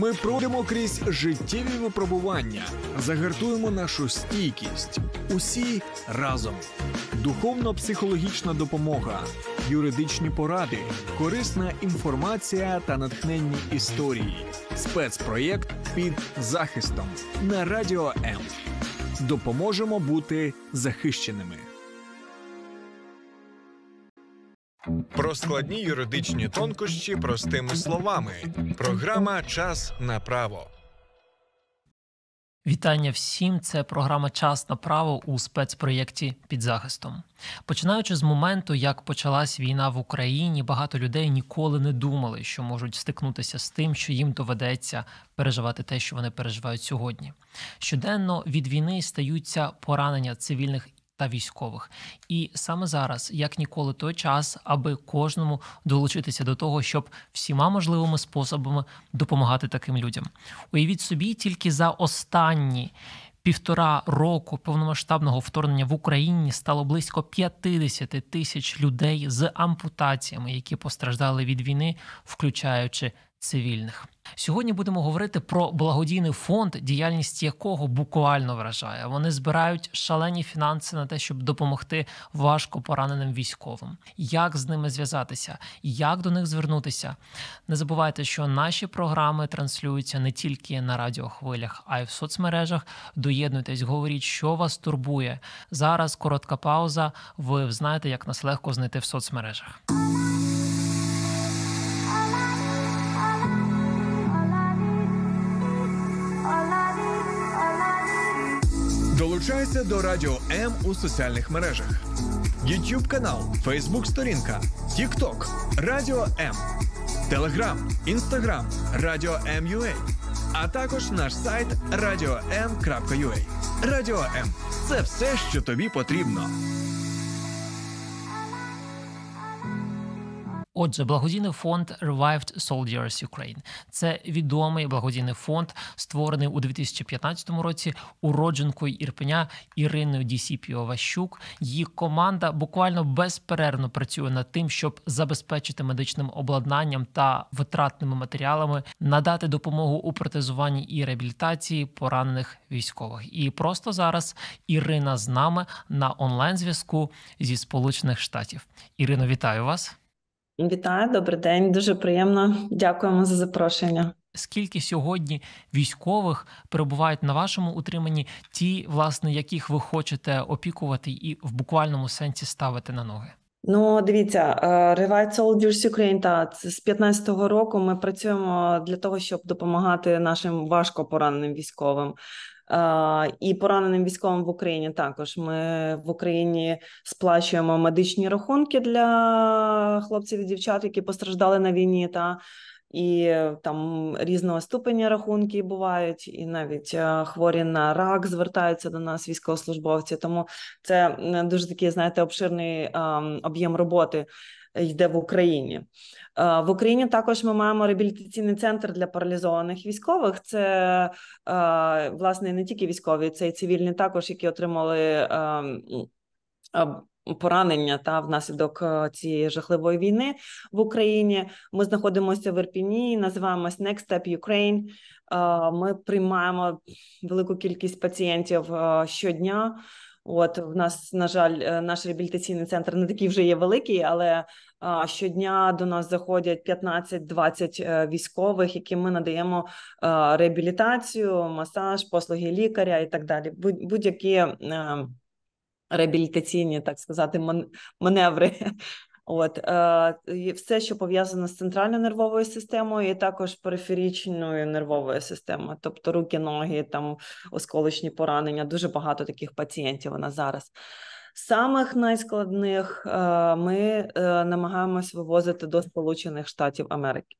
Ми пройдемо крізь життєві випробування, загартуємо нашу стійкість. Усі разом. Духовно-психологічна допомога, юридичні поради, корисна інформація та натхненні історії, спецпроєкт під захистом на радіо М. Допоможемо бути захищеними. Про складні юридичні тонкощі простими словами. Програма Час на право. Вітання всім. Це програма Час на право у спецпроєкті під захистом. Починаючи з моменту, як почалась війна в Україні, багато людей ніколи не думали, що можуть стикнутися з тим, що їм доведеться переживати те, що вони переживають сьогодні. Щоденно від війни стаються поранення цивільних та військових. І саме зараз, як ніколи, той час, аби кожному долучитися до того, щоб всіма можливими способами допомагати таким людям. Уявіть собі, тільки за останні. Півтора року повномасштабного вторгнення в Україні стало близько 50 тисяч людей з ампутаціями, які постраждали від війни, включаючи цивільних. Сьогодні будемо говорити про благодійний фонд, діяльність якого буквально вражає. Вони збирають шалені фінанси на те, щоб допомогти важко пораненим військовим. Як з ними зв'язатися, як до них звернутися? Не забувайте, що наші програми транслюються не тільки на радіохвилях, а й в соцмережах. Доєднуйтесь, говоріть, що вас турбує. Зараз коротка пауза. Ви знаєте, як нас легко знайти в соцмережах. Долучайся до Радіо М у соціальних мережах: YouTube канал, Facebook сторінка, TikTok, Радіо М, Telegram, Instagram, Радіо М.Ю.А. а також наш сайт radio.m.ua. Радіо М. Це все, що тобі потрібно. Отже, благодійний фонд Revived Soldiers Ukraine – це відомий благодійний фонд, створений у 2015 році уродженкою Ірпеня Іриною Дісіпіо Ващук. Її команда буквально безперервно працює над тим, щоб забезпечити медичним обладнанням та витратними матеріалами, надати допомогу у протезуванні і реабілітації поранених військових. І просто зараз Ірина з нами на онлайн зв'язку зі Сполучених Штатів. Ірино, вітаю вас. Вітаю, добрий день. Дуже приємно. Дякуємо за запрошення. Скільки сьогодні військових перебувають на вашому утриманні, ті, власне, яких ви хочете опікувати і в буквальному сенсі ставити на ноги? Ну, дивіться, е, Revive Soldiers Ukraine, та з 15-го року ми працюємо для того, щоб допомагати нашим важко пораненим військовим. Е, і пораненим військовим в Україні також ми в Україні сплачуємо медичні рахунки для хлопців і дівчат, які постраждали на війні, та і там різного ступеня рахунки бувають, і навіть е, хворі на рак звертаються до нас військовослужбовці. Тому це дуже такий, знаєте, обширний об'єм роботи йде в Україні. Е, в Україні також ми маємо реабілітаційний центр для паралізованих військових. Це е, власне не тільки військові, це і цивільні, також які отримали. Е, поранення та внаслідок цієї жахливої війни в Україні ми знаходимося в Ірпіні, називаємось Next Step Ukraine. Ми приймаємо велику кількість пацієнтів щодня. От в нас, на жаль, е, наш реабілітаційний центр не такий вже є великий, але щодня до нас заходять 15-20 е, військових, яким ми надаємо е, реабілітацію, масаж, послуги лікаря і так далі. Будь-які ем, реабілітаційні, так сказати, маневри. От е, все, що пов'язано з центральною нервовою системою, і також периферічною нервовою системою, тобто руки, ноги, там осколочні поранення. Дуже багато таких пацієнтів у нас зараз. Самих найскладних е, ми е, намагаємось вивозити до Сполучених Штатів Америки.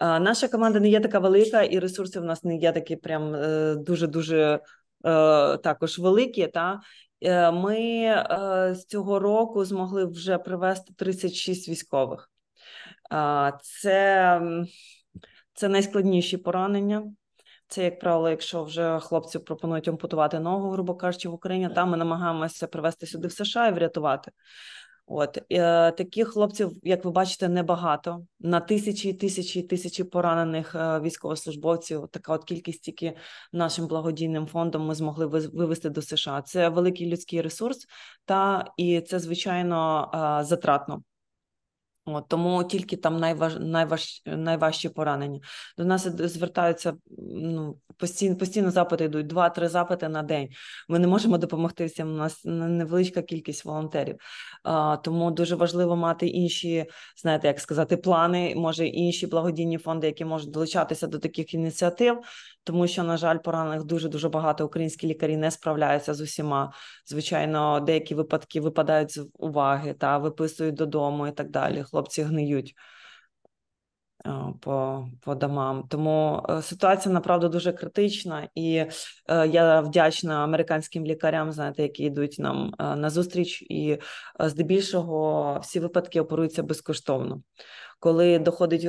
Е, наша команда не є така велика, і ресурси в нас не є такі прям дуже дуже також великі. Та Е, ми е, з цього року змогли вже привезти 36 військових. Це це найскладніші поранення. Це, як правило, якщо вже хлопці пропонують ампутувати ногу, грубо кажучи, в Україні, там ми намагаємося привезти сюди в США і врятувати. От е, таких хлопців, як ви бачите, небагато. На тисячі, тисячі, тисячі поранених е, військовослужбовців. Така от кількість тільки нашим благодійним фондом ми змогли вивести до США. Це великий людський ресурс, та і це звичайно е, затратно. От, Тому тільки там найваж, найваж, найважчі поранення. До нас звертаються ну, постійно постійно запити йдуть, два-три запити на день. Ми не можемо допомогти всім. У нас невеличка кількість волонтерів. А, Тому дуже важливо мати інші, знаєте, як сказати, плани, може інші благодійні фонди, які можуть долучатися до таких ініціатив, тому що, на жаль, поранених дуже дуже багато українські лікарі не справляються з усіма. Звичайно, деякі випадки випадають з уваги та виписують додому і так далі. Хлопці гниють. Е, по по домам. Тому е, ситуація направду дуже критична, і е, я вдячна американським лікарям, знаєте, які йдуть нам на зустріч, і здебільшого всі випадки оперуються безкоштовно. Коли доходить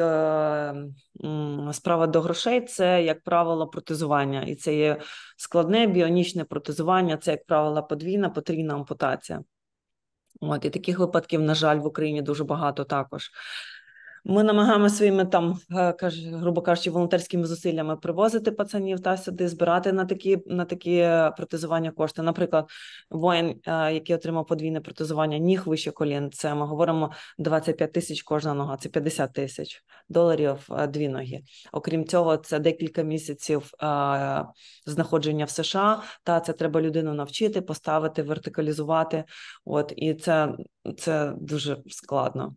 справа до грошей, це як правило протезування, і це є складне біонічне протезування, це як правило подвійна, потрійна ампутація. От і таких випадків, на жаль, в Україні дуже багато також. Ми намагаємося своїми там, е, каже, грубо кажучи, волонтерськими зусиллями привозити пацанів та сюди, збирати на такі на такі е, протезування кошти. Наприклад, воїн, е, який отримав подвійне протезування, ніг вище колін. Це ми говоримо 25 тисяч кожна нога, це 50 тисяч доларів дві ноги. Окрім цього, це декілька місяців знаходження в США. Та це треба людину навчити, поставити, вертикалізувати. От і це, це дуже складно.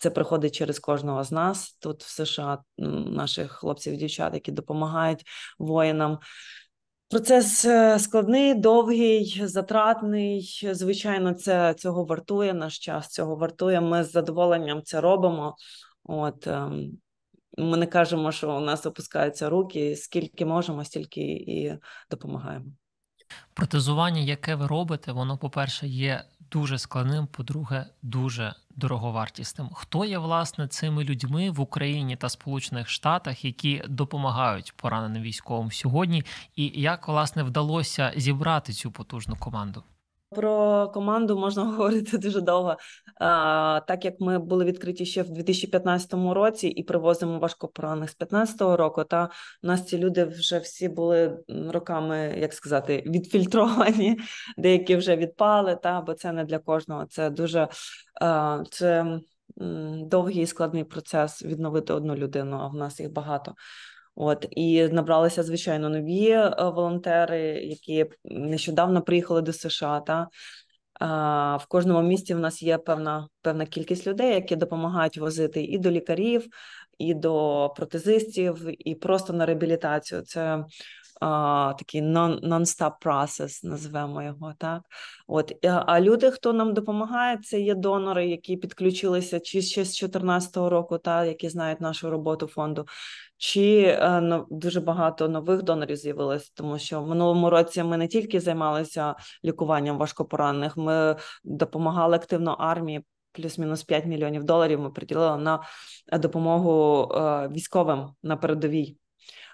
Це приходить через кожного з нас тут в США, наших хлопців, і дівчат, які допомагають воїнам. Процес е, складний, довгий, затратний. Звичайно, це цього вартує наш час. Цього вартує. Ми з задоволенням це робимо. От ем, ми не кажемо, що у нас опускаються руки. Скільки можемо, стільки і допомагаємо. Протезування, яке ви робите, воно, по-перше, є дуже складним, по-друге, дуже дороговартісним. Хто є власне цими людьми в Україні та Сполучених Штатах, які допомагають пораненим військовим сьогодні, і як власне вдалося зібрати цю потужну команду? Про команду можна говорити дуже довго, А, так як ми були відкриті ще в 2015 році і привозимо важкопоранених з 2015 року. Та у нас ці люди вже всі були роками, як сказати, відфільтровані, деякі вже відпали. Та бо це не для кожного. Це дуже а, це довгий і складний процес відновити одну людину. А в нас їх багато. От і набралися звичайно нові е, волонтери, які нещодавно приїхали до США. Та в кожному місті в нас є певна певна кількість людей, які допомагають возити і до лікарів, і до протезистів, і просто на реабілітацію. Це а, Такий нон-стап процес, називаємо його так. От а люди, хто нам допомагає, це є донори, які підключилися чи ще з 2014 року, та які знають нашу роботу фонду, чи е, дуже багато нових донорів з'явилося, тому що в минулому році ми не тільки займалися лікуванням важкопоранених, ми допомагали активно армії. Плюс-мінус 5 мільйонів доларів ми приділили на допомогу е, військовим на передовій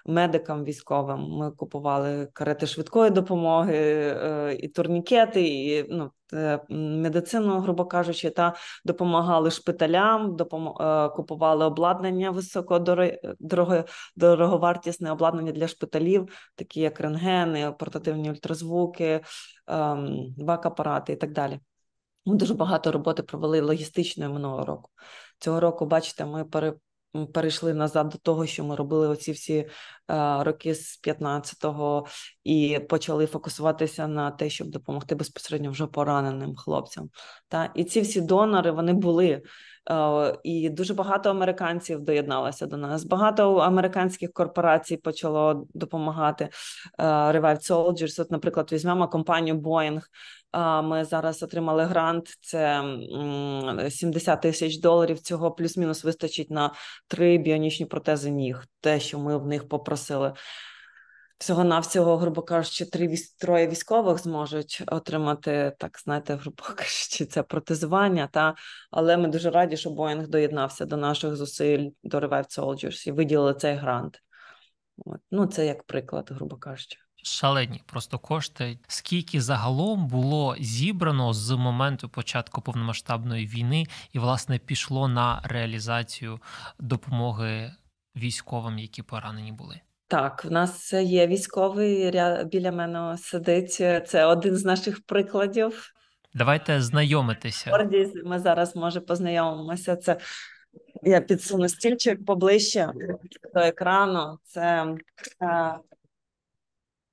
медикам військовим. Ми купували карети швидкої допомоги, е, і турнікети, і ну, е, медицину, грубо кажучи, та допомагали шпиталям, допом... Е, купували обладнання високодороге, обладнання для шпиталів, такі як рентгени, портативні ультразвуки, ем, бак-апарати і так далі. Ми дуже багато роботи провели логістичною минулого року. Цього року, бачите, ми перейшли назад до того, що ми робили оці всі е, роки з 15-го і почали фокусуватися на те, щоб допомогти безпосередньо вже пораненим хлопцям. Та і ці всі донори вони були. Е, і дуже багато американців доєдналося до нас. Багато американських корпорацій почало допомагати е, Revive Soldiers. От, наприклад, візьмемо компанію Boeing, ми зараз отримали грант. Це 70 тисяч доларів. Цього плюс-мінус вистачить на три біонічні протези ніг. Те, що ми в них попросили. Всього на всього, грубо кажучи, три троє військових зможуть отримати так. Знаєте, грубо кажучи, це протезування. Та але ми дуже раді, що Боїнг доєднався до наших зусиль до Revived Soldiers і виділили цей грант. От. Ну це як приклад, грубо кажучи. Шалені просто кошти, скільки загалом було зібрано з моменту початку повномасштабної війни, і власне пішло на реалізацію допомоги військовим, які поранені були. Так, в нас є військовий біля мене сидить. Це один з наших прикладів. Давайте знайомитися. Гордість ми зараз може познайомимося. Це я підсуну стільчик поближче до екрану. Це е,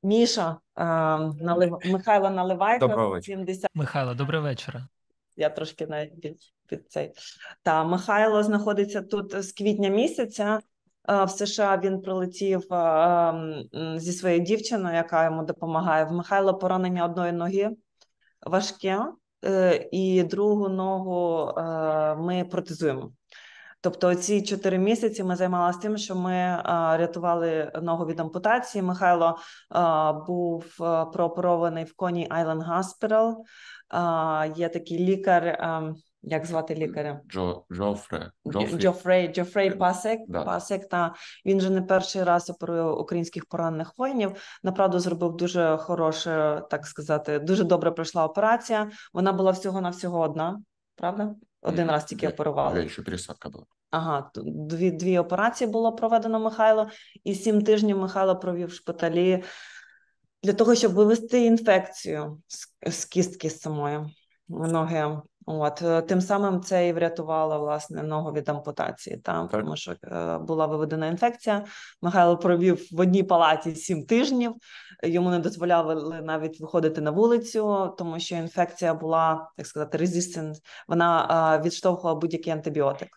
Міша е, налив Михайла Наливайка. 70... Михайло, добрий вечора. Я трошки навіть під, цей та Михайло знаходиться тут з квітня місяця. Е, в США він прилетів е, зі своєю дівчиною, яка йому допомагає. В Михайло поранення одної ноги важке, і другу ногу ми протезуємо. Тобто, ці чотири місяці ми займалися тим, що ми рятували ногу від ампутації. Михайло був прооперований в коні Айленд Гаспірал. Є такий лікар. Як звати лікаря? Джо Джофре Джофрей Джофрей Пасек да. Пасек. Та він же не перший раз оперує українських поранених воїнів. Направду зробив дуже хороше, так сказати, дуже добре пройшла операція. Вона була всього на всього одна, правда? Один mm -hmm. раз тільки оперували. Ще садка була. Ага, дві дві операції було проведено Михайло, і сім тижнів Михайло провів в шпиталі для того, щоб вивести інфекцію з, з кістки самої ноги. От е, тим самим це і врятувало власне ногу від ампутації. Там так. тому, що е, була виведена інфекція. Михайло провів в одній палаті сім тижнів. Йому не дозволяли навіть виходити на вулицю, тому що інфекція була як сказати резистент. Вона е, відштовхувала будь-який антибіотик.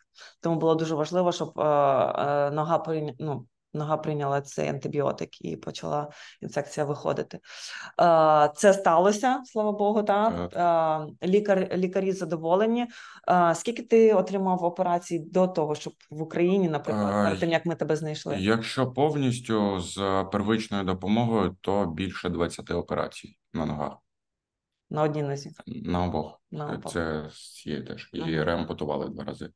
Тому було дуже важливо, щоб е, е нога ну, нога прийняла цей антибіотик і почала інфекція виходити. Це сталося, слава Богу. так. Лікар, Лікарі задоволені. Скільки ти отримав операцій до того, щоб в Україні, наприклад, перед тим як ми тебе знайшли? Якщо повністю з первичною допомогою, то більше 20 операцій на ногах. На одній нозі? На обох. На обох. Це з теж. І реампутували два рази.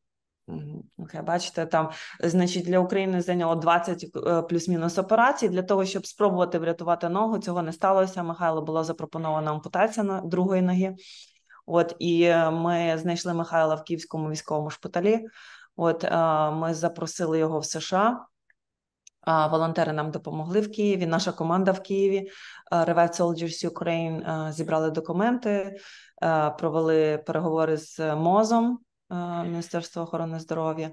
Окей, бачите, там значить для України зайняло 20 е, плюс-мінус операцій. Для того щоб спробувати врятувати ногу, цього не сталося. Михайло була запропонована ампутація на другої ноги. От і е, ми знайшли Михайла в Київському військовому шпиталі. От е, ми запросили його в США. Волонтери нам допомогли в Києві. Наша команда в Києві Revive Soldiers Ukraine зібрали документи, провели переговори з мозом. Е, Міністерства охорони здоров'я.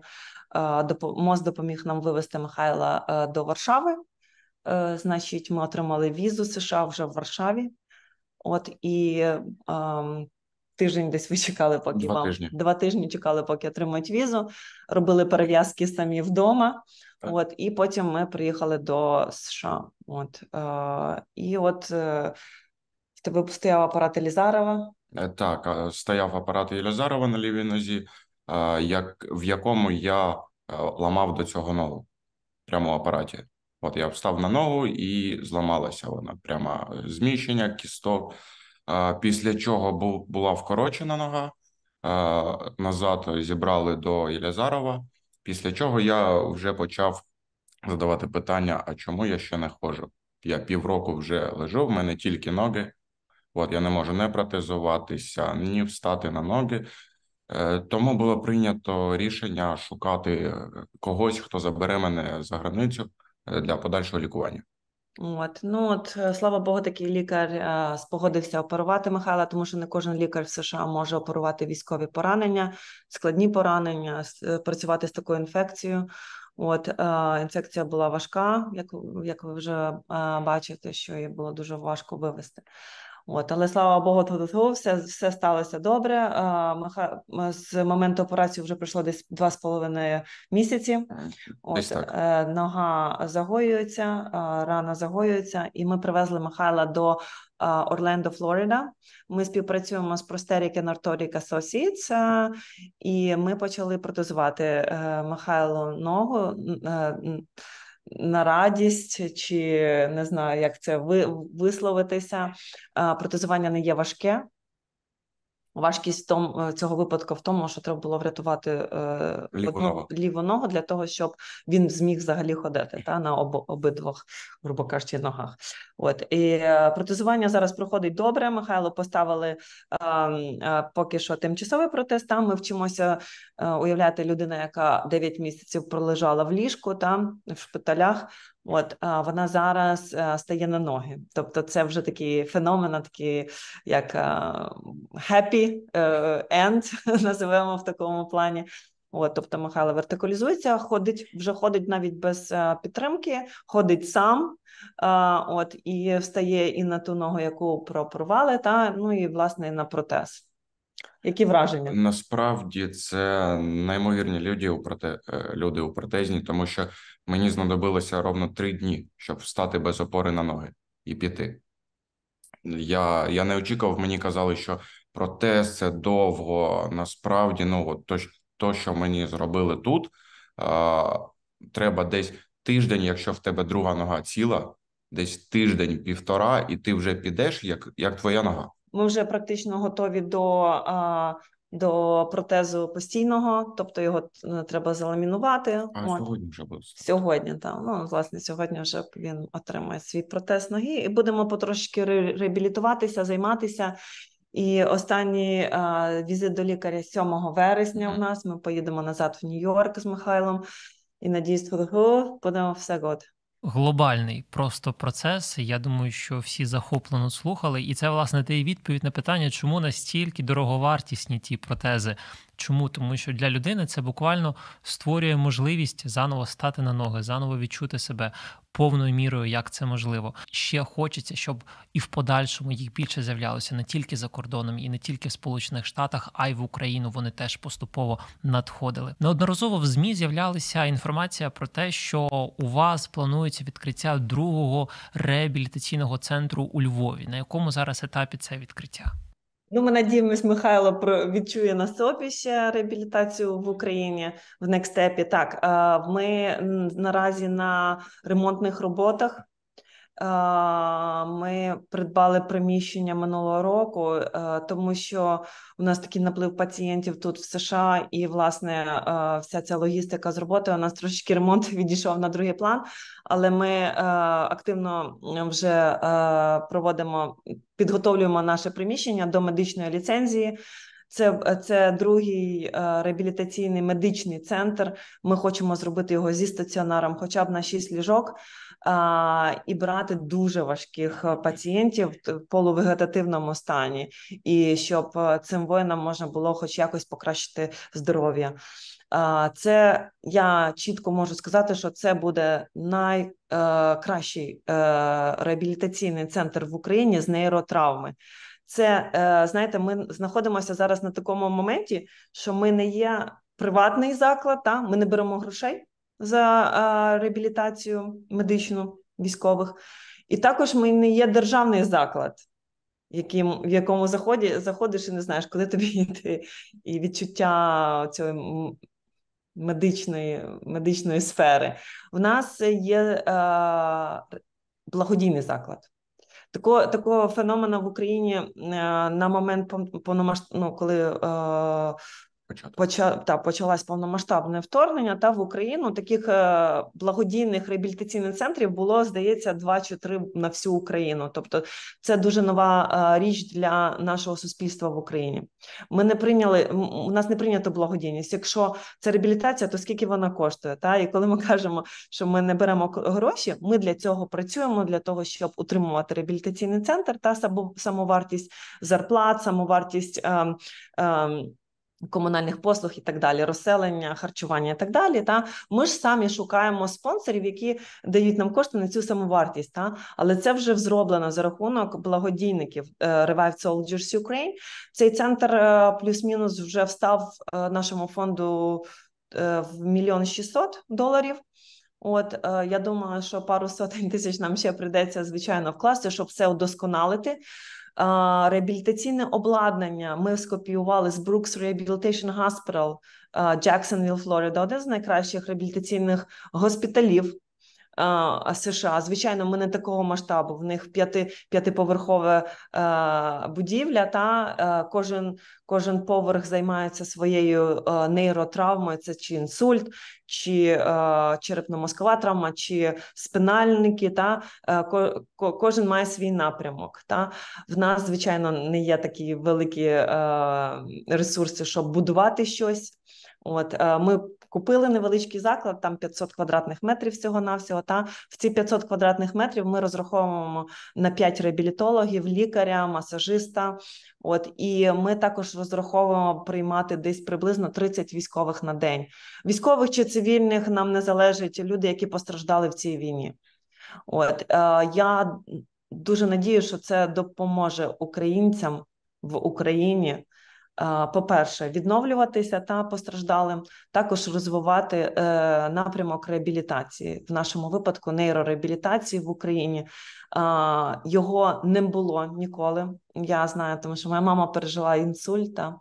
Е, МОЗ допоміг нам вивезти Михайла е, до Варшави. Значить, ми отримали візу США вже в Варшаві. От і ем, тиждень десь ви чекали, поки два вам тижні. два тижні чекали, поки отримають візу. Робили перев'язки самі вдома. Так. От і потім ми приїхали до США. От і от в тебе постояв апарат Елізарова. Е, так, стояв апарат Єлізарова на лівій нозі, як, в якому я е, ламав до цього ногу прямо в апараті. От я встав на ногу і зламалася вона прямо е, зміщення, кісток. Після чого була вкорочена нога. Назад зібрали до Ілязарова, після чого я вже почав задавати питання: а чому я ще не ходжу? Я півроку вже лежу, в мене тільки ноги. От я не можу не протезуватися, ні встати на ноги. Е, тому було прийнято рішення шукати е, когось, хто забере мене за границю е, для подальшого лікування. От ну от слава Богу, такий лікар а, спогодився оперувати Михайла, тому що не кожен лікар в США може оперувати військові поранення, складні поранення, працювати з такою інфекцією. От а, інфекція була важка, як як ви вже а, бачите, що її було дуже важко вивести. От, але слава Богу, то, то все, все сталося добре. А, з моменту операції вже пройшло десь два з половиною місяці. От так. Е, нога загоюється, рана загоюється, і ми привезли Михайла до. Орлендо, Флорида. Ми співпрацюємо з Prosteric and Ortoric Associates, і ми почали протезувати е, Михайлу ногу е, на радість, чи не знаю, як це висловитися. Протезування не є важке. Важкість том е, цього випадку в тому, що треба було врятувати е, ліву ногу. ліву ногу для того, щоб він зміг взагалі ходити та на об, обидвох, грубо кажучи, ногах. От і е, протезування зараз проходить добре. Михайло поставили ем, е, поки що тимчасовий протез. Там ми вчимося е, уявляти людина, яка 9 місяців пролежала в ліжку, там в шпиталях. От вона зараз е, стає на ноги, тобто це вже такі феномени, такі як е, happy е, end, називаємо в такому плані. От, тобто Михайло вертикалізується, ходить, вже ходить навіть без підтримки, ходить сам, от і встає і на ту ногу, яку пропорвали, та ну і власне на протез. Які враження? Насправді це неймовірні люди у проте е, люди у протезні, тому що мені знадобилося ровно три дні, щоб встати без опори на ноги і піти. Я я не очікував, мені казали, що протез це довго. Насправді, ну от то, то, що мені зробили тут, а, треба десь тиждень, якщо в тебе друга нога ціла, десь тиждень-півтора, і ти вже підеш, як, як твоя нога. Ми вже практично готові до до протезу постійного, тобто його е, треба заламінувати. А От. сьогодні вже буде. Сьогодні, так. Ну, власне, сьогодні вже він отримає свій протез ноги, і будемо потрошки реабілітуватися, займатися. І останній а, візит до лікаря 7 вересня mm. у нас. Ми поїдемо назад в Нью-Йорк з Михайлом і надіюсь, будемо все год глобальний просто процес. Я думаю, що всі захоплено слухали, і це власне та і відповідь на питання, чому настільки дороговартісні ті протези Чому? Тому що для людини це буквально створює можливість заново стати на ноги, заново відчути себе повною мірою, як це можливо. Ще хочеться, щоб і в подальшому їх більше з'являлося не тільки за кордоном, і не тільки в Сполучених Штатах, а й в Україну. Вони теж поступово надходили. Неодноразово в змі з'являлася інформація про те, що у вас планується відкриття другого реабілітаційного центру у Львові, на якому зараз етапі це відкриття. Ну, ми надіємось, Михайло про відчує на собі ще реабілітацію в Україні в Некстепі. Так, е, ми наразі на ремонтних роботах Е, ми придбали приміщення минулого року, е, тому що у нас такий наплив пацієнтів тут в США, і власне е, вся ця логістика з роботи у нас трошечки ремонт відійшов на другий план, але ми активно вже проводимо, підготовлюємо наше приміщення до медичної ліцензії. Це це другий реабілітаційний медичний центр. Ми хочемо зробити його зі стаціонаром, хоча б на шість ліжок а, і брати дуже важких е, пацієнтів в полувегетативному стані, і щоб е, цим воїнам можна було хоч якось покращити здоров'я. А Це я чітко можу сказати, що це буде найкращий е, реабілітаційний центр в Україні з нейротравми. Це знаєте, ми знаходимося зараз на такому моменті, що ми не є приватний заклад, та ми не беремо грошей за реабілітацію медичну військових. І також ми не є державний заклад, яким, в якому заході, заходиш і не знаєш, куди тобі йти. І відчуття цієї медичної медичної сфери. В нас є е, благодійний заклад. Такого такого феномена в Україні е, на момент ну, коли початку та почалась повномасштабне вторгнення. Та в Україну таких е, благодійних реабілітаційних центрів було здається два чи три на всю Україну. Тобто, це дуже нова е, річ для нашого суспільства в Україні. Ми не прийняли у нас не прийнято благодійність. Якщо це реабілітація, то скільки вона коштує? Та і коли ми кажемо, що ми не беремо гроші, ми для цього працюємо для того, щоб утримувати реабілітаційний центр та самовартість зарплат, самовартість. Ем, ем, Комунальних послуг і так далі, розселення, харчування і так далі. Та ми ж самі шукаємо спонсорів, які дають нам кошти на цю самовартість. Та але це вже зроблено за рахунок благодійників е, Revive Soldiers Ukraine. Цей центр е, плюс-мінус вже встав е, нашому фонду в мільйон шістсот доларів. От я думаю, що пару сотень тисяч нам ще прийдеться звичайно вкласти, щоб все удосконалити реабілітаційне обладнання ми скопіювали з Brooks Rehabilitation Hospital Джексонвіл, Флорида, один з найкращих реабілітаційних госпіталів а, е, е, США. Звичайно, ми не такого масштабу. В них п'яти п'ятиповерхова а, е, будівля. Та а, кожен кожен поверх займається своєю нейротравмою. Це чи інсульт, чи черепно-мозкова травма, чи спинальники. Та ко, ко, кожен має свій напрямок. Та в нас, звичайно, не є такі великі ресурси, щоб будувати щось. От ми Купили невеличкий заклад, там 500 квадратних метрів всього навсього Та в ці 500 квадратних метрів ми розраховуємо на 5 реабілітологів, лікаря, масажиста. От і ми також розраховуємо приймати десь приблизно 30 військових на день. Військових чи цивільних нам не залежить люди, які постраждали в цій війні. От е, я дуже надію, що це допоможе українцям в Україні. Е, по-перше, відновлюватися та постраждалим, також розвивати е, напрямок реабілітації в нашому випадку нейрореабілітації в Україні. Е, його не було ніколи. Я знаю, тому що моя мама пережила інсульта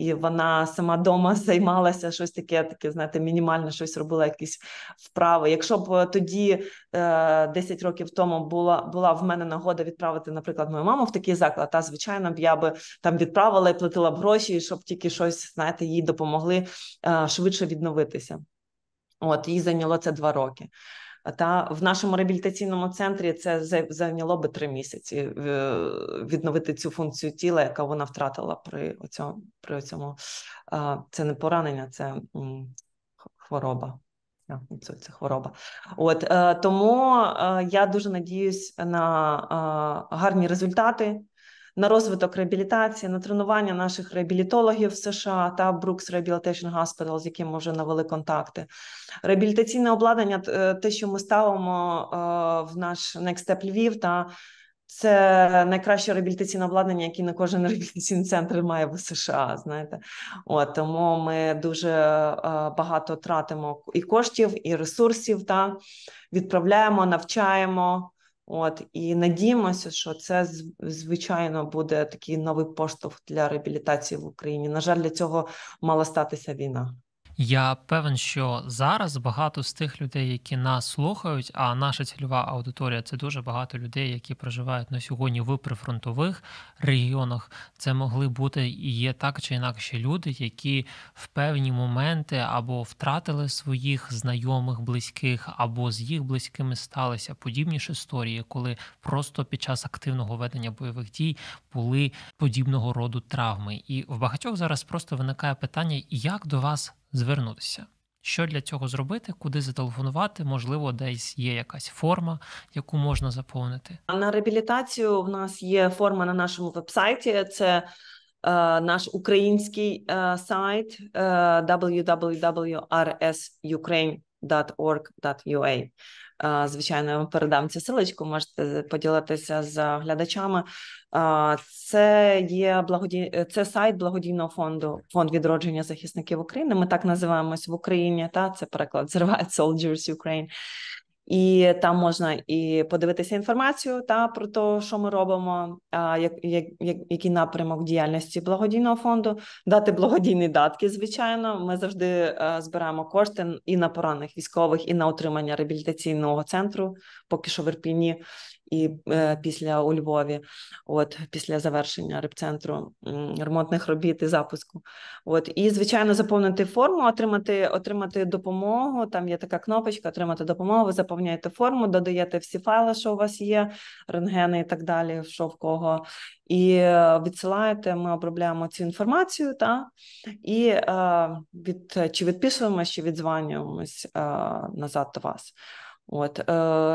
і вона сама дома займалася щось таке, таке знаєте, мінімально щось робила, якісь вправи. Якщо б е, тоді, 10 е, років тому, була була в мене нагода відправити, наприклад, мою маму в такий заклад, та звичайно б я би там відправила і платила б гроші, щоб тільки щось знаєте, їй допомогли е, швидше відновитися. От їй зайняло це два роки. Та в нашому реабілітаційному центрі це зайняло би три місяці е, відновити цю функцію тіла, яка вона втратила при оцьому. При оцьому. Це не поранення, це хвороба. Це хвороба. От е, тому е, я дуже надіюсь на гарні результати на розвиток реабілітації, на тренування наших реабілітологів в США та Brooks Rehabilitation Hospital, з яким ми вже навели контакти. Реабілітаційне обладнання, е, те, що ми ставимо е, в наш Next Step Львів, та це найкраще реабілітаційне обладнання, яке не кожен реабілітаційний центр має в США. Знаєте, От, тому ми дуже е, багато тратимо і коштів, і ресурсів та відправляємо, навчаємо. От і надіємося, що це звичайно буде такий новий поштовх для реабілітації в Україні. На жаль, для цього мала статися війна. Я певен, що зараз багато з тих людей, які нас слухають, а наша цільова аудиторія це дуже багато людей, які проживають на сьогодні в прифронтових регіонах. Це могли бути і є так чи інакше люди, які в певні моменти або втратили своїх знайомих, близьких, або з їх близькими сталися подібні ж історії, коли просто під час активного ведення бойових дій були подібного роду травми. І в багатьох зараз просто виникає питання, як до вас звернутися. Що для цього зробити, куди зателефонувати? Можливо, десь є якась форма, яку можна заповнити. На реабілітацію в нас є форма на нашому вебсайті. Це е, наш український е, сайт е, www.rsukraine.com www.org.ua. Звичайно, я вам передам цю силочку, можете поділитися з глядачами. Це є благоді... це сайт благодійного фонду фонд відродження захисників України. Ми так називаємось в Україні. Та це переклад зриває Soldiers Ukraine і там можна і подивитися інформацію та про те, що ми робимо, як, як, як який напрямок діяльності благодійного фонду, дати благодійні датки. Звичайно, ми завжди е, збираємо кошти і на поранених військових, і на утримання реабілітаційного центру, поки що в Ірпіні, і э, після у Львові, от після завершення репцентру ремонтних робіт і запуску. От і звичайно, заповнити форму, отримати отримати допомогу. Там є така кнопочка Отримати допомогу. Ви заповняєте форму, додаєте всі файли, що у вас є, рентгени і так далі, що в кого. І е, відсилаєте, ми обробляємо цю інформацію, та і е, від чи відписуємось, чи відзванюємось е, назад до вас. От, е,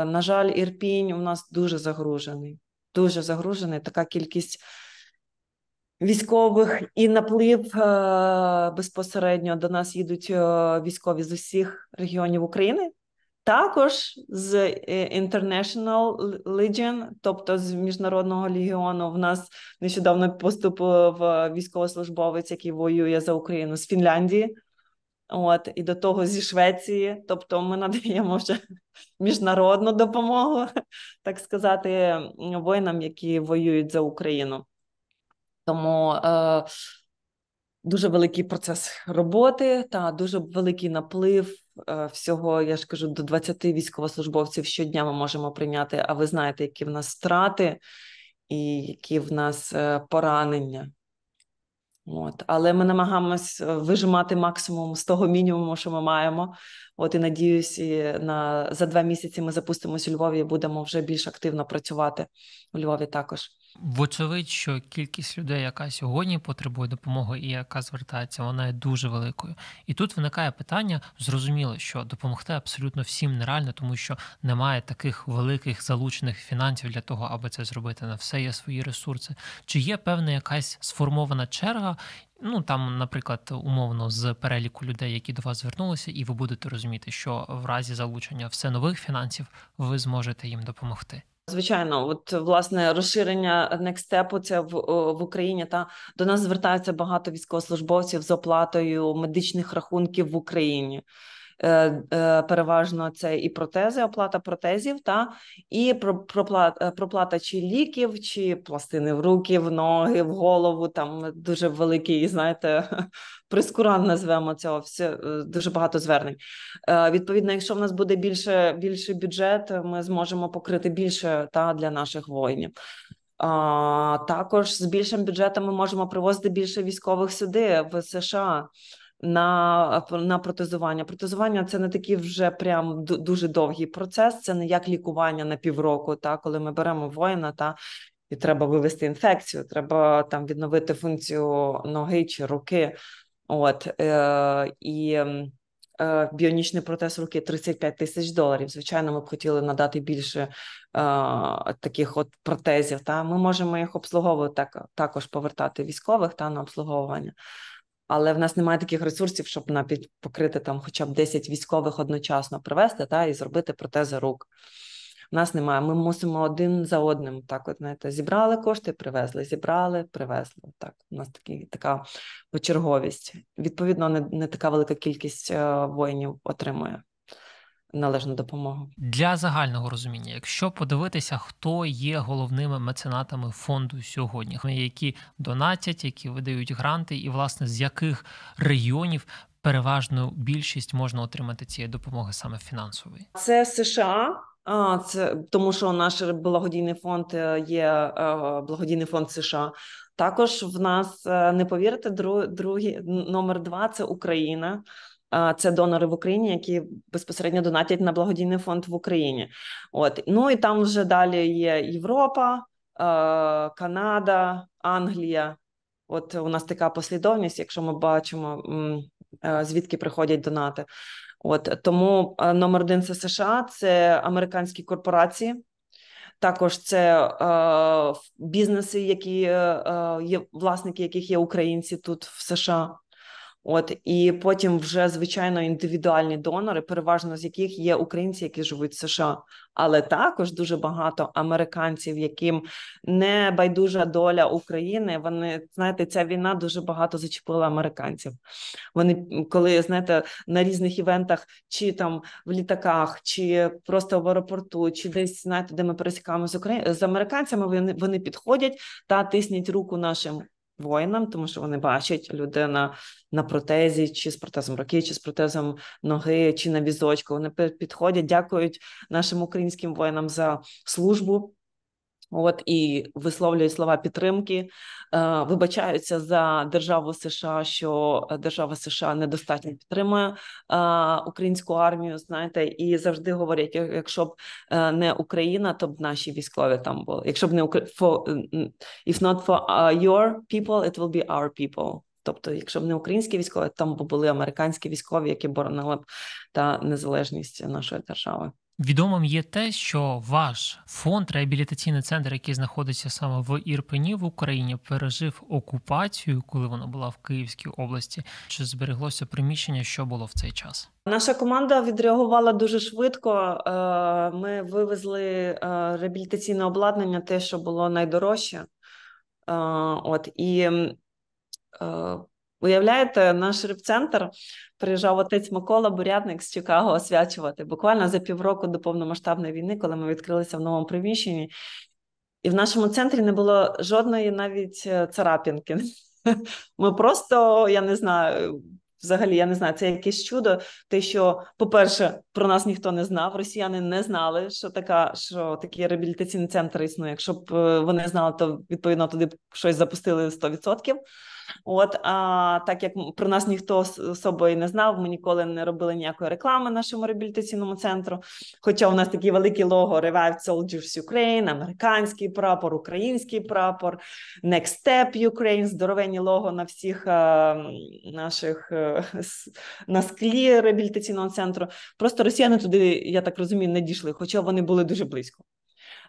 На жаль, ірпінь у нас дуже загружений. Дуже загружений така кількість військових і наплив е, безпосередньо до нас їдуть е, військові з усіх регіонів України. Також з е, International Legion, тобто з міжнародного легіону, в нас нещодавно поступив е, військовослужбовець, який воює за Україну з Фінляндії. От і до того зі Швеції, тобто ми надаємо вже міжнародну допомогу, так сказати, воїнам, які воюють за Україну. Тому е, дуже великий процес роботи та дуже великий наплив е, всього. Я ж кажу, до 20 військовослужбовців щодня ми можемо прийняти. А ви знаєте, які в нас втрати і які в нас е, поранення. От, Але ми намагаємось е, вижимати максимум з того мінімуму, що ми маємо. От і надіюсь, і на за два місяці ми запустимось у Львові і будемо вже більш активно працювати у Львові також. Вочевидь, що кількість людей, яка сьогодні потребує допомоги і яка звертається, вона є дуже великою. І тут виникає питання: зрозуміло, що допомогти абсолютно всім нереально, тому що немає таких великих залучених фінансів для того, аби це зробити. На все є свої ресурси. Чи є певна якась сформована черга? Ну там, наприклад, умовно з переліку людей, які до вас звернулися, і ви будете розуміти, що в разі залучення все нових фінансів ви зможете їм допомогти. Звичайно, от власне розширення некстепу це в, в Україні. Та до нас звертаються багато військовослужбовців з оплатою медичних рахунків в Україні. Е, е, переважно це і протези, оплата протезів, та і проплата, е, проплата чи ліків, чи пластини в руки, в ноги, в голову. Там дуже великий, знаєте, прискуран назвемо цього. Все дуже багато звернень. Відповідно, якщо в нас буде більше більше бюджет, ми зможемо покрити більше та для наших воїнів. А, Також з більшим бюджетом ми можемо привозити більше військових сюди в США на на протезування. Протезування це не такий вже прям дуже довгий процес. Це не як лікування на півроку, та коли ми беремо воїна та. І треба вивести інфекцію, треба там відновити функцію ноги чи руки. От е, і е, біонічний протез руки 35 тисяч доларів. Звичайно, ми б хотіли надати більше е, таких от протезів. Та ми можемо їх обслуговувати так, також повертати військових та на обслуговування але в нас немає таких ресурсів, щоб на покрити там хоча б 10 військових одночасно привезти та і зробити протези рук. У нас немає. Ми мусимо один за одним так, от знаєте, зібрали кошти, привезли, зібрали, привезли. Так, у нас такі така почерговість. Відповідно, не, не така велика кількість е, воїнів отримує належну допомогу для загального розуміння. Якщо подивитися, хто є головними меценатами фонду сьогодні, які донатять, які видають гранти, і власне з яких регіонів. Переважну більшість можна отримати цієї допомоги саме фінансової. Це США, а це тому, що наш благодійний фонд е, є е, благодійний фонд США. Також в нас е, не повірите, друг, другий номер два це Україна. Це донори в Україні, які безпосередньо донатять на благодійний фонд в Україні. От ну і там вже далі є Європа, Канада, Англія. От у нас така послідовність, якщо ми бачимо, е, звідки приходять донати. От тому е, номер один це США, це американські корпорації. Також це е, бізнеси, які е, є е, власники, яких є українці тут в США. От і потім вже звичайно індивідуальні донори, переважно з яких є українці, які живуть в США, але також дуже багато американців, яким не байдужа доля України. Вони знаєте, ця війна дуже багато зачепила американців. Вони коли знаєте на різних івентах, чи там в літаках, чи просто в аеропорту, чи десь знаєте, де ми пересікаємо з Украї... з американцями. Вони вони підходять та тиснять руку нашим воїнам, тому що вони бачать людина на протезі, чи з протезом руки, чи з протезом ноги, чи на візочку. Вони підходять, дякують нашим українським воїнам за службу. От і висловлюють слова підтримки, э, вибачаються за державу США, що э, держава США недостатньо підтримує е, українську армію. Знаєте, і завжди говорять: якщо б е, не Україна, то б наші військові там були. Якщо б не for, if not for uh, your people, it will be our people. Тобто, якщо б не українські військові, там б були американські військові, які боронили б та незалежність нашої держави. Відомим є те, що ваш фонд, реабілітаційний центр, який знаходиться саме в Ірпені в Україні, пережив окупацію, коли вона була в Київській області. Чи збереглося приміщення, що було в цей час? Наша команда відреагувала дуже швидко. Е, ми вивезли е, реабілітаційне обладнання, те, що було найдорожче. Е, от і Уявляєте, наш репцентр приїжджав отець Микола Бурятник з Чикаго освячувати буквально за півроку до повномасштабної війни, коли ми відкрилися в новому приміщенні, і в нашому центрі не було жодної навіть е, царапінки. Ми просто, я не знаю. Взагалі, я не знаю, це якесь чудо. Те, що, по-перше, про нас ніхто не знав, росіяни не знали, що така, що такі реабілітаційні центри існує. Якщо б е, вони знали, то відповідно туди б щось запустили 100%. От а так як про нас ніхто особо і не знав, ми ніколи не робили ніякої реклами нашому реабілітаційному центру. Хоча у нас такі великі лого Revived Soldiers Ukraine, американський прапор, український прапор, Next Step Ukraine, здоровенні лого на всіх а, е, наших е, на склі реабілітаційного центру. Просто росіяни туди, я так розумію, не дійшли, хоча вони були дуже близько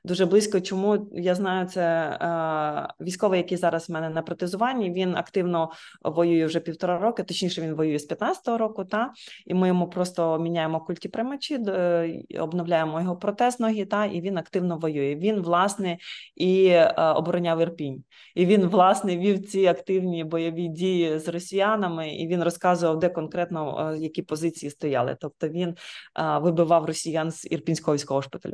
дуже близько. Чому я знаю, це е, військовий, який зараз в мене на протезуванні. Він активно воює вже півтора роки, точніше, він воює з 15-го року. Та і ми йому просто міняємо культі приймачі, е, обновляємо його протез ноги, та і він активно воює. Він власне і е, обороняв Ірпінь, і він власне вів ці активні бойові дії з росіянами. І він розказував, де конкретно е, які позиції стояли. Тобто він е, вибивав росіян з ірпінського військового шпиталю.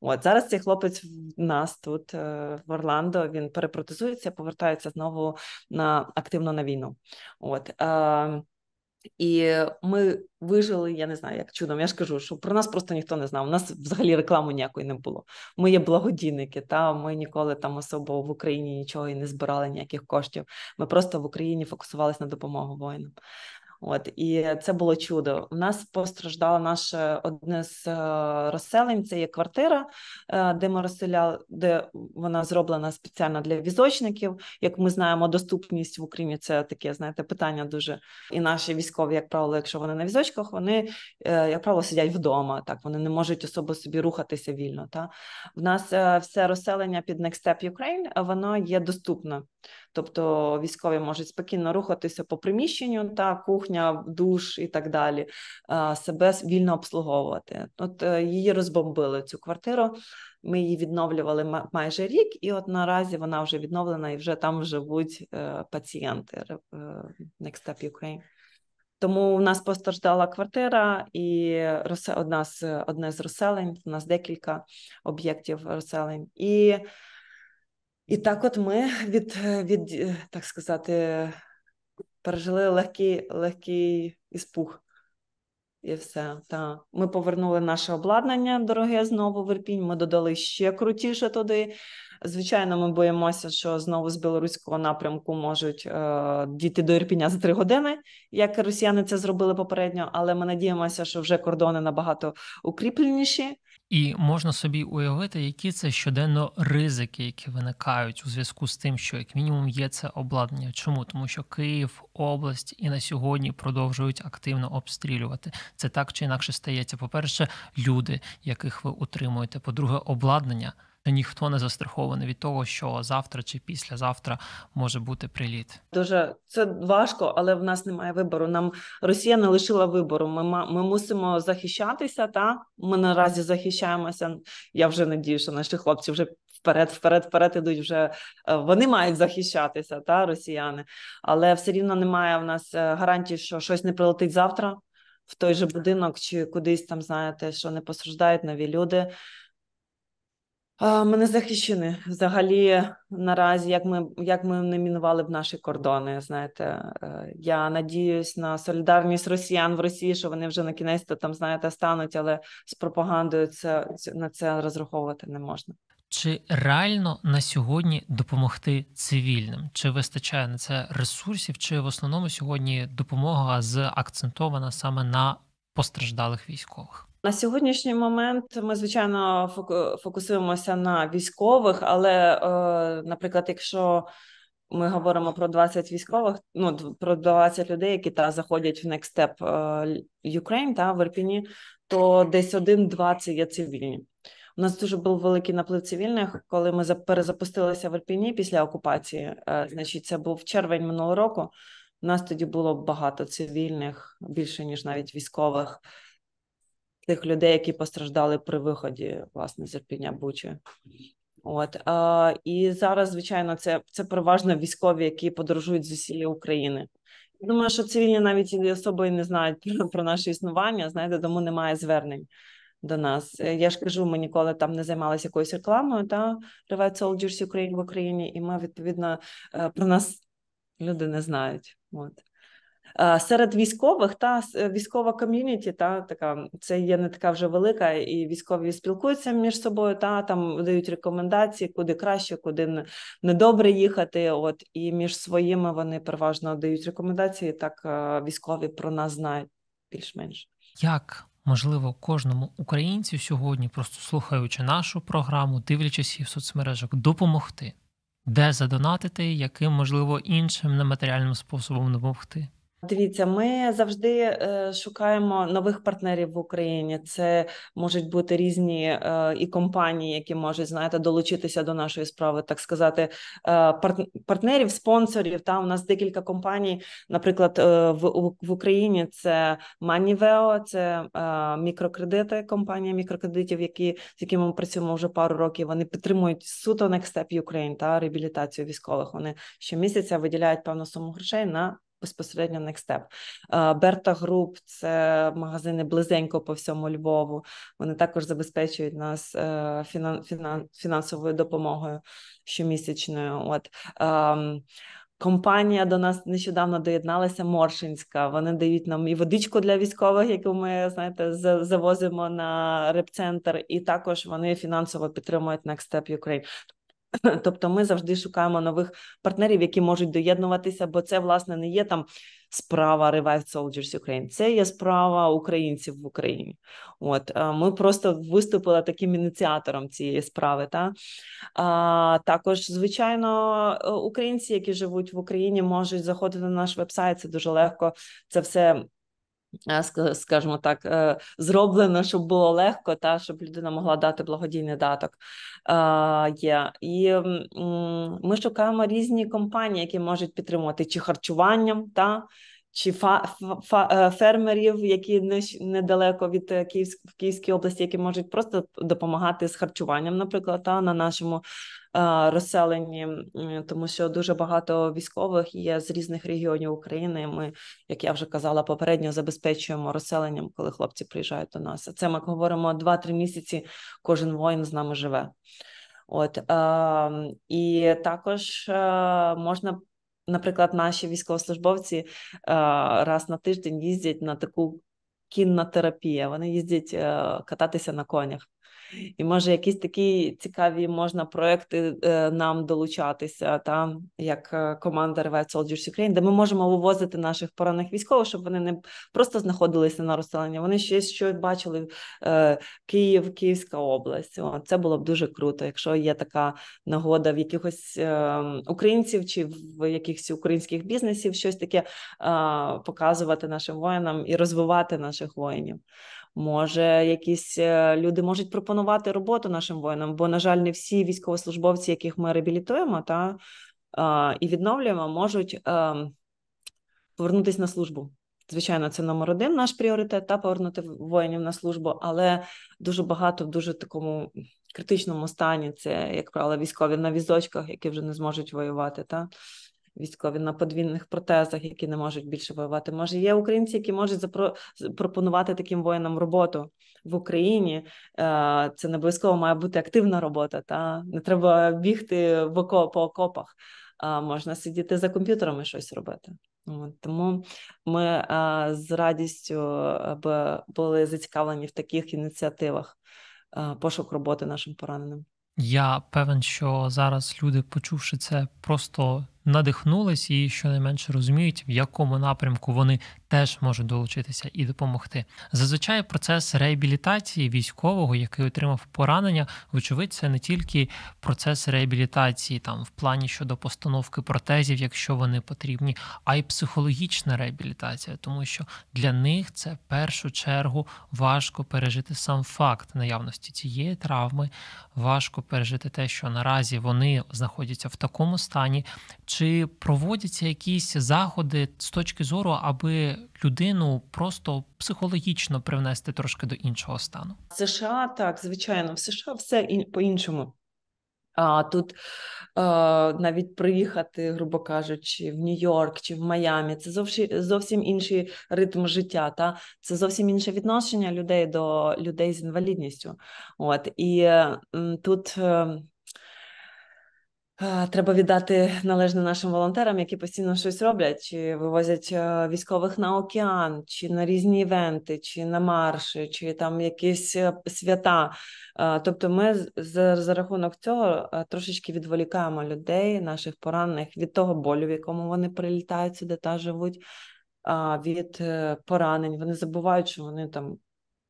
От зараз цей хлопець в нас тут е, в Орландо. Він перепротезується, повертається знову на активно на війну. От е, і ми вижили, я не знаю, як чудом. Я ж кажу, що про нас просто ніхто не знав. У нас взагалі реклами ніякої не було. Ми є благодійники, та ми ніколи там особо в Україні нічого і не збирали ніяких коштів. Ми просто в Україні фокусувалися на допомогу воїнам. От і це було чудо. У нас постраждала наше одне з е, розселень. Це є квартира, е, де ми розселяли, де вона зроблена спеціально для візочників. Як ми знаємо, доступність в Україні це таке, знаєте, питання дуже і наші військові, як правило, якщо вони на візочках, вони е, як правило сидять вдома. Так вони не можуть особо собі рухатися вільно. Та в нас все розселення під Next Step Ukraine, воно є доступно. Тобто військові можуть спокійно рухатися по приміщенню, та кухня, душ і так далі, е, себе вільно обслуговувати. От е, її розбомбили цю квартиру. Ми її відновлювали майже рік, і от наразі вона вже відновлена і вже там живуть е, пацієнти Next Step Ukraine. Тому в нас постраждала квартира і одна з одне з розселень. У нас декілька об'єктів розселень і. І так, от ми від, від е, так сказати, пережили легкий легкий іспух. І все, так. Ми повернули наше обладнання дороге знову в Ірпінь, Ми додали ще крутіше туди. Звичайно, ми боїмося, що знову з білоруського напрямку можуть е, дійти до Ірпіня за три години, як росіяни це зробили попередньо. Але ми надіємося, що вже кордони набагато укріпленіші. І можна собі уявити, які це щоденно ризики, які виникають у зв'язку з тим, що як мінімум є це обладнання. Чому тому, що Київ, область і на сьогодні продовжують активно обстрілювати це так чи інакше стається. По перше, люди, яких ви утримуєте. По друге, обладнання ніхто не застрахований від того, що завтра чи післязавтра може бути приліт. Дуже це важко, але в нас немає вибору. Нам Росія не лишила вибору. Ми ми мусимо захищатися. Та ми наразі захищаємося. Я вже надію, що наші хлопці вже. Вперед, вперед, вперед ідуть вже е, вони мають захищатися, та росіяни, але все рівно немає в нас е, гарантії, що щось не прилетить завтра в той же будинок, чи кудись там знаєте, що не постраждають нові люди. Ми не захищені взагалі наразі, як ми як ми не мінували б наші кордони. Знаєте, е, я надіюсь на солідарність росіян в Росії, що вони вже на кінець то там знаєте стануть, але з пропагандою це на це розраховувати не можна. Чи реально на сьогодні допомогти цивільним? Чи вистачає на це ресурсів? Чи в основному сьогодні допомога з акцентована саме на постраждалих військових? На сьогоднішній момент ми звичайно фокусуємося на військових, але, е, наприклад, якщо ми говоримо про 20 військових, ну про 20 людей, які та заходять в Next Step е, Ukraine та в Ірпіні, то десь один-два це є цивільні. У нас дуже був великий наплив цивільних, коли ми перезапустилися в Ірпіні після окупації. Е, значить, це був червень минулого року. У нас тоді було багато цивільних, більше ніж навіть військових тих людей, які постраждали при виході власне з Ірпіня Бучі. От а, і зараз, звичайно, це це переважно військові, які подорожують з усієї України. Я думаю, що цивільні навіть особи не знають про, про наше існування. Знаєте, тому немає звернень до нас. Я ж кажу, ми ніколи там не займалися якоюсь рекламою та Revite Soldiers Ukraine в Україні, і ми відповідно е, про нас люди не знають. От. Е, серед військових та е, військова ком'юніті та така це є не така вже велика, і військові спілкуються між собою. Та там дають рекомендації, куди краще, куди недобре їхати. От і між своїми вони переважно дають рекомендації. Так е, військові про нас знають більш-менш як. Можливо, кожному українцю сьогодні, просто слухаючи нашу програму, дивлячись її в соцмережах, допомогти, де задонатити, яким можливо іншим нематеріальним способом допомогти. Дивіться, ми завжди е, шукаємо нових партнерів в Україні. Це можуть бути різні е, і компанії, які можуть знаєте, долучитися до нашої справи, так сказати, е, партнерів, спонсорів. Та у нас декілька компаній, наприклад, в Україні це Манівео, це мікрокредити, компанія мікрокредитів, які з якими ми працюємо вже пару років. Вони підтримують суто Next Step Ukraine та реабілітацію військових. Вони щомісяця виділяють певну суму грошей на безпосередньо Next Step. Е, Берта Груп це магазини близенько по всьому Львову. Вони також забезпечують нас е, фінансовою допомогою щомісячною. От ем, Компанія до нас нещодавно доєдналася Моршинська. Вони дають нам і водичку для військових, яку ми знаєте, завозимо на репцентр, і також вони фінансово підтримують Next Step Ukraine. Тобто ми завжди шукаємо нових партнерів, які можуть доєднуватися, бо це власне не є там справа Revived Soldiers Ukraine, це є справа українців в Україні. От е, ми просто виступили таким ініціатором цієї справи. Та а, також, звичайно, е, українці, які живуть в Україні, можуть заходити на наш вебсайт. Це дуже легко. Це все Е, скажімо так, е, зроблено, щоб було легко, та щоб людина могла дати благодійний даток. Е, є і ми шукаємо різні компанії, які можуть підтримувати чи харчуванням, та чи фа, фа фермерів, які недалеко від в Київській області, які можуть просто допомагати з харчуванням, наприклад, та на нашому розселені, тому що дуже багато військових є з різних регіонів України. Ми, як я вже казала, попередньо забезпечуємо розселенням, коли хлопці приїжджають до нас. це ми говоримо 2-3 місяці. Кожен воїн з нами живе. От е, і також е, можна, наприклад, наші військовослужбовці е, раз на тиждень їздять на таку кіннотерапію. Вони їздять е, кататися на конях. І може якісь такі цікаві можна проекти е, нам долучатися, та як е, команда Revive Soldiers Ukraine, де ми можемо вивозити наших поранених військових, щоб вони не просто знаходилися на розселення. Вони ще щось бачили е, Київ, Київська область. О, це було б дуже круто, якщо є така нагода в якихось українців чи в якихось українських бізнесів щось таке показувати нашим воїнам і розвивати наших воїнів. Може, якісь е, люди можуть пропонувати роботу нашим воїнам, бо, на жаль, не всі військовослужбовці, яких ми реабілітуємо та і відновлюємо, можуть е, повернутися на службу. Звичайно, це номер один наш пріоритет та повернути воїнів на службу, але дуже багато в дуже такому критичному стані це, як правило, військові на візочках, які вже не зможуть воювати. Та? військові на подвійних протезах, які не можуть більше воювати. Може, є українці, які можуть запропонувати таким воїнам роботу в Україні. Е, це не обов'язково має бути активна робота, та не треба бігти в окоп, по окопах. А можна сидіти за комп'ютером і щось робити. Тому ми е, з радістю були зацікавлені в таких ініціативах а, е, пошук роботи нашим пораненим. Я певен, що зараз люди, почувши це, просто надихнулись і щонайменше розуміють, в якому напрямку вони теж можуть долучитися і допомогти. Зазвичай процес реабілітації військового, який отримав поранення, вочевидь, це не тільки процес реабілітації, там в плані щодо постановки протезів, якщо вони потрібні, а й психологічна реабілітація, тому що для них це в першу чергу важко пережити сам факт наявності цієї травми, важко пережити те, що наразі вони знаходяться в такому стані, чи проводяться якісь заходи з точки зору, аби людину просто психологічно привнести трошки до іншого стану? В США так, звичайно, в США все по-іншому. А тут а, е, навіть приїхати, грубо кажучи, в Нью-Йорк чи в Майамі, це зовсім зовсім інший ритм життя. Та це зовсім інше відношення людей до людей з інвалідністю. От і тут ем, Треба віддати належне нашим волонтерам, які постійно щось роблять, чи вивозять е, військових на океан, чи на різні івенти, чи на марші, чи там якісь е, свята. Е, тобто, ми за, рахунок цього трошечки відволікаємо людей, наших поранених від того болю, в якому вони прилітають сюди та живуть, а від поранень. Вони забувають, що вони там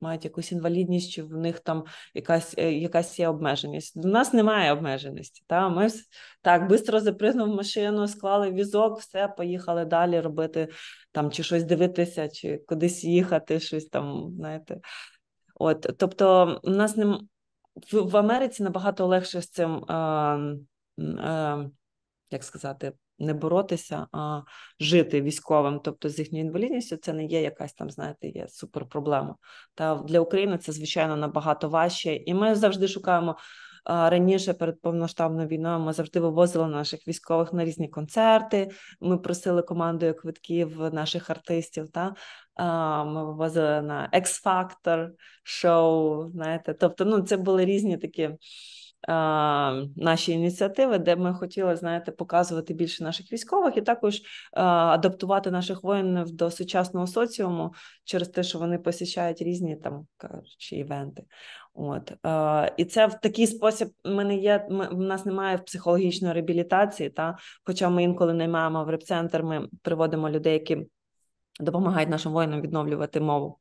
мають якусь інвалідність, чи в них там якась е, якась є обмеженість. У нас немає обмеженості. Та? Ми так швидко запризнув машину, склали візок, все, поїхали далі робити там чи щось дивитися, чи кудись їхати, щось там, знаєте. От, Тобто, у нас не... в Америці набагато легше з цим. Е, е, як сказати, не боротися, а жити військовим, тобто з їхньою інвалідністю, це не є якась там, знаєте, є суперпроблема. Та для України це звичайно набагато важче, і ми завжди шукаємо. Раніше перед повноштабною війною ми завжди вивозили наших військових на різні концерти. Ми просили командою квитків наших артистів. Та ми вивозили на X-Factor шоу. Знаєте, тобто, ну це були різні такі Е, наші ініціативи, де ми хотіли знаєте, показувати більше наших військових і також е, адаптувати наших воїнів до сучасного соціуму через те, що вони посічають різні там кажучи, івенти. От е, і це в такий спосіб. Ми не є. Ми в нас немає психологічної реабілітації, та хоча ми інколи наймаємо в реп-центр, ми приводимо людей, які допомагають нашим воїнам відновлювати мову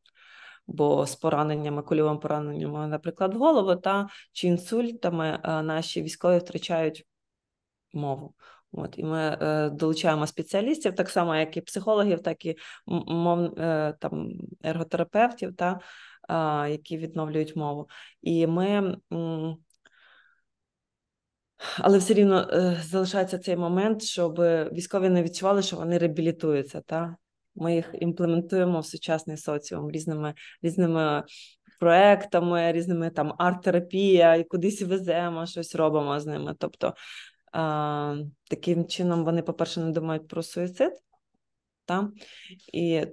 бо з пораненнями, кульовим пораненнями, наприклад, в голову та чи інсультами е, наші військові втрачають мову. От і ми е, долучаємо спеціалістів, так само, як і психологів, так і мов е, там ерготерапевтів, та, е, які відновлюють мову. І ми. М- але все рівно е, залишається цей момент, щоб військові не відчували, що вони реабілітуються, та ми їх імплементуємо в сучасний соціум різними різними проектами, різними там арт-терапія, і кудись веземо, щось робимо з ними. Тобто а, таким чином вони, по-перше, не думають про суїцид, та? і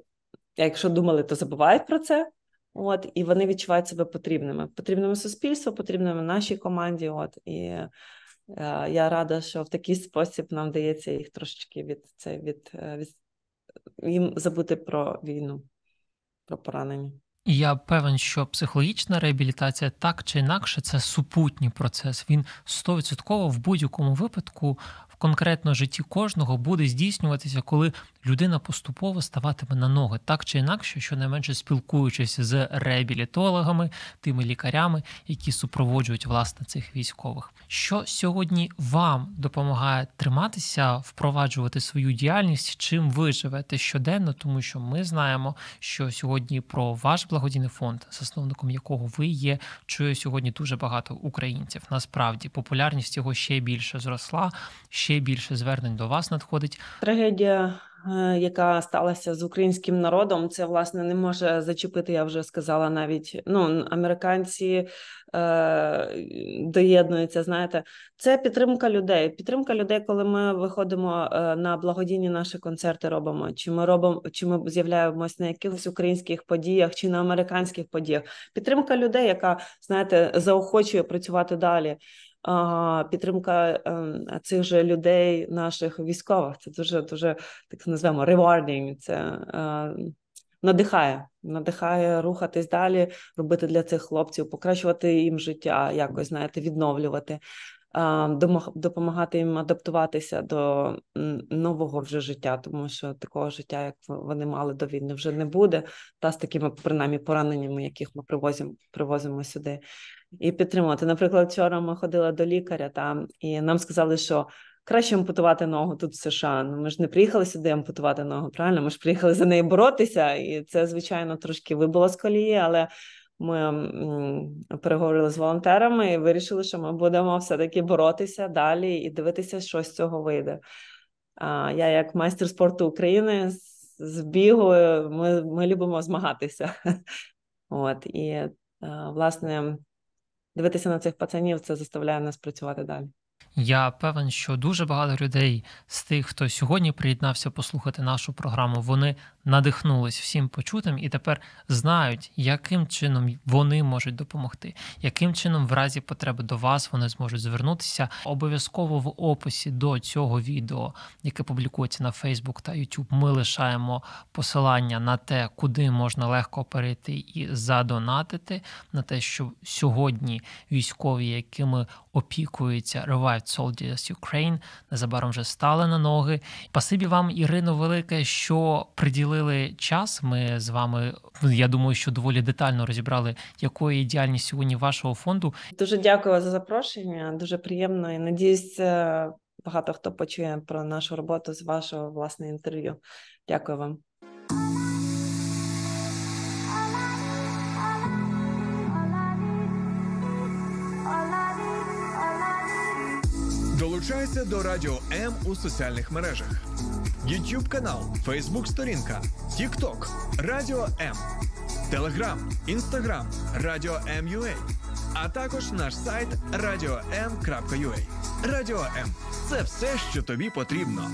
якщо думали, то забувають про це. От, І вони відчувають себе потрібними, потрібними суспільству, потрібними нашій команді. От, І е, я рада, що в такий спосіб нам вдається їх трошечки від це від, е, від їм забути про війну, про поранення. Я певен, що психологічна реабілітація так чи інакше це супутній процес. Він стовідсотково в будь-якому випадку в конкретному житті кожного буде здійснюватися, коли людина поступово ставатиме на ноги, так чи інакше, щонайменше спілкуючись з реабілітологами, тими лікарями, які супроводжують власне цих військових. Що сьогодні вам допомагає триматися, впроваджувати свою діяльність, чим ви живете щоденно, тому що ми знаємо, що сьогодні про ваш благодійний фонд, засновником якого ви є, чує сьогодні дуже багато українців. Насправді популярність його ще більше зросла, ще більше звернень до вас надходить. Трагедія Е, яка сталася з українським народом, це власне не може зачепити. Я вже сказала навіть ну американці е, доєднуються. Знаєте, це підтримка людей. Підтримка людей, коли ми виходимо е, на благодійні наші концерти, робимо чи ми робимо, чи ми з'являємось на якихось українських подіях чи на американських подіях. Підтримка людей, яка знаєте, заохочує працювати далі підтримка е, цих же людей, наших військових. Це дуже дуже так називаємо rewarding, Це е, надихає, надихає рухатись далі, робити для цих хлопців, покращувати їм життя, якось знаєте, відновлювати допомагати їм адаптуватися до нового вже життя, тому що такого життя, як вони мали до війни, вже не буде, та з такими принаймні пораненнями, яких ми привозимо привозимо сюди і підтримувати. Наприклад, вчора ми ходили до лікаря там, і нам сказали, що краще ампутувати ногу тут в США. Ну ми ж не приїхали сюди ампутувати ногу. Правильно, ми ж приїхали за неї боротися, і це звичайно трошки вибило з колії, але. Ми переговорили з волонтерами і вирішили, що ми будемо все-таки боротися далі і дивитися, що з цього вийде. А Я, як майстер спорту України, з бігу, ми ми любимо змагатися. От І, е, власне, дивитися на цих пацанів, це заставляє нас працювати далі. Я певен, що дуже багато людей з тих, хто сьогодні приєднався послухати нашу програму, вони надихнулись всім почутим і тепер знають, яким чином вони можуть допомогти, яким чином, в разі потреби до вас вони зможуть звернутися. Обов'язково в описі до цього відео, яке публікується на Facebook та YouTube, ми лишаємо посилання на те, куди можна легко перейти і задонатити на те, що сьогодні військові, якими опікується Revived Soldiers Ukraine, незабаром вже стали на ноги. Пасибі вам, Ірино, велике, що приділили приділили час. Ми з вами ну, я думаю, що доволі детально розібрали, якої ідеальність сьогодні вашого фонду. Дуже дякую за запрошення. Дуже приємно і надіюсь, е, багато хто почує про нашу роботу з вашого власне інтерв'ю. Дякую вам. Долучайся до Радіо М у соціальних мережах: YouTube канал, Facebook сторінка, TikTok, Радіо М, Telegram, Instagram, Радіо М.Ю.А. а також наш сайт radio.m.ua. Радіо М. Це все, що тобі потрібно.